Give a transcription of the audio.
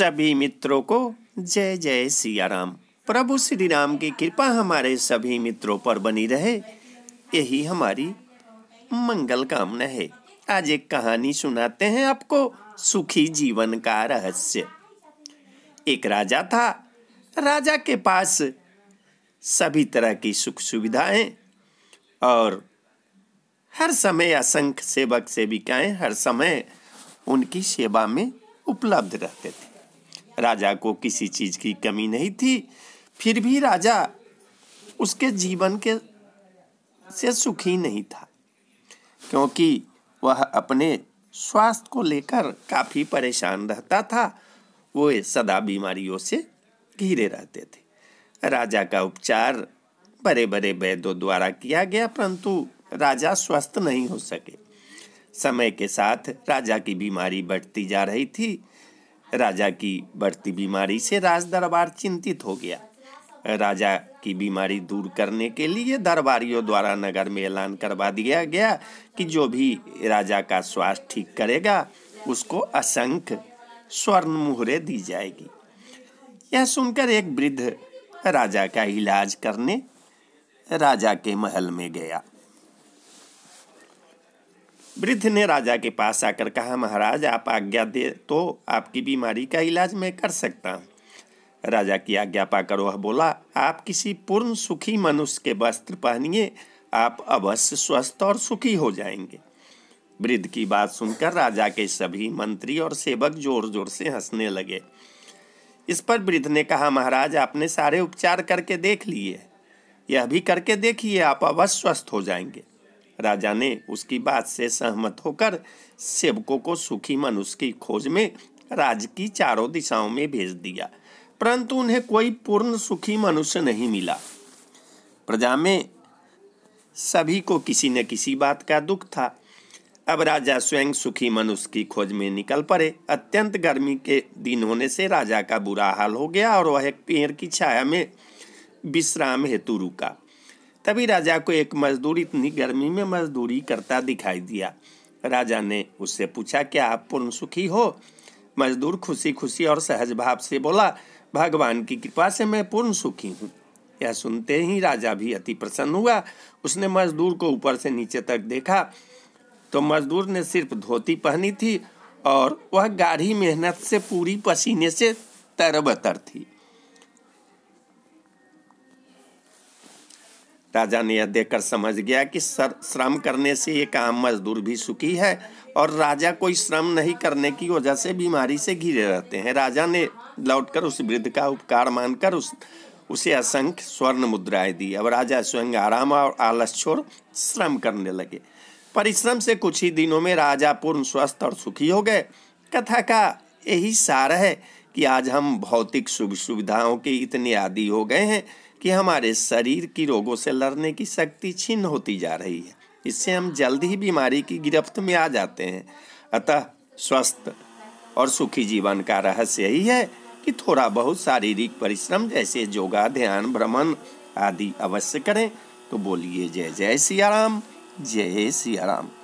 सभी मित्रों को जय जय सिया राम प्रभु श्री राम की कृपा हमारे सभी मित्रों पर बनी रहे यही हमारी मंगल कामना है आज एक कहानी सुनाते हैं आपको सुखी जीवन का रहस्य एक राजा था राजा के पास सभी तरह की सुख सुविधाएं और हर समय असंख्य सेवक सेविकाएं हर समय उनकी सेवा में उपलब्ध रहते थे राजा को किसी चीज़ की कमी नहीं थी फिर भी राजा उसके जीवन के से सुखी नहीं था क्योंकि वह अपने स्वास्थ्य को लेकर काफ़ी परेशान रहता था वो सदा बीमारियों से घिरे रहते थे राजा का उपचार बड़े बड़े वैद्यों द्वारा किया गया परंतु राजा स्वस्थ नहीं हो सके समय के साथ राजा की बीमारी बढ़ती जा रही थी राजा की बढ़ती बीमारी से राज दरबार चिंतित हो गया राजा की बीमारी दूर करने के लिए दरबारियों द्वारा नगर में ऐलान करवा दिया गया कि जो भी राजा का स्वास्थ्य ठीक करेगा उसको असंख्य स्वर्ण मुहरे दी जाएगी यह सुनकर एक वृद्ध राजा का इलाज करने राजा के महल में गया वृद्ध ने राजा के पास आकर कहा महाराज आप आज्ञा दे तो आपकी बीमारी का इलाज मैं कर सकता हूँ राजा की आज्ञा पाकर वह बोला आप किसी पूर्ण सुखी मनुष्य के वस्त्र पहनिए आप अवश्य स्वस्थ और सुखी हो जाएंगे वृद्ध की बात सुनकर राजा के सभी मंत्री और सेवक जोर जोर से हंसने लगे इस पर वृद्ध ने कहा महाराज आपने सारे उपचार करके देख लिए यह भी करके देखिए आप अवश्य स्वस्थ हो जाएंगे राजा ने उसकी बात से सहमत होकर सेवकों को सुखी मनुष्य की खोज में राज की चारों दिशाओं में भेज दिया परंतु उन्हें कोई पूर्ण सुखी मनुष्य नहीं मिला प्रजा में सभी को किसी न किसी बात का दुख था अब राजा स्वयं सुखी मनुष्य की खोज में निकल पड़े अत्यंत गर्मी के दिन होने से राजा का बुरा हाल हो गया और वह एक पेड़ की छाया में विश्राम हेतु रुका तभी राजा को एक मजदूर इतनी गर्मी में मजदूरी करता दिखाई दिया राजा ने उससे पूछा क्या आप पूर्ण सुखी हो मजदूर खुशी खुशी और सहज भाव से बोला भगवान की कृपा से मैं पूर्ण सुखी हूँ यह सुनते ही राजा भी अति प्रसन्न हुआ उसने मजदूर को ऊपर से नीचे तक देखा तो मजदूर ने सिर्फ धोती पहनी थी और वह गाढ़ी मेहनत से पूरी पसीने से तरबतर थी राजा ने यह देखकर समझ गया कि सर श्रम करने से ये काम मजदूर भी सुखी है और राजा कोई श्रम नहीं करने की वजह से बीमारी से घिरे रहते हैं राजा ने लौटकर उस वृद्ध का उपकार मानकर उस उसे असंख्य स्वर्ण मुद्राएं दी अब राजा स्वयं आराम और आलस छोड़ श्रम करने लगे परिश्रम से कुछ ही दिनों में राजा पूर्ण स्वस्थ और सुखी हो गए कथा का यही सार है कि आज हम भौतिक सुख सुविधाओं के इतने आदि हो गए हैं कि हमारे शरीर की रोगों से लड़ने की शक्ति छिन्न होती जा रही है इससे हम जल्द ही बीमारी की गिरफ्त में आ जाते हैं अतः स्वस्थ और सुखी जीवन का रहस्य यही है कि थोड़ा बहुत शारीरिक परिश्रम जैसे योगा ध्यान भ्रमण आदि अवश्य करें तो बोलिए जय जय सियाराम जय सियाराम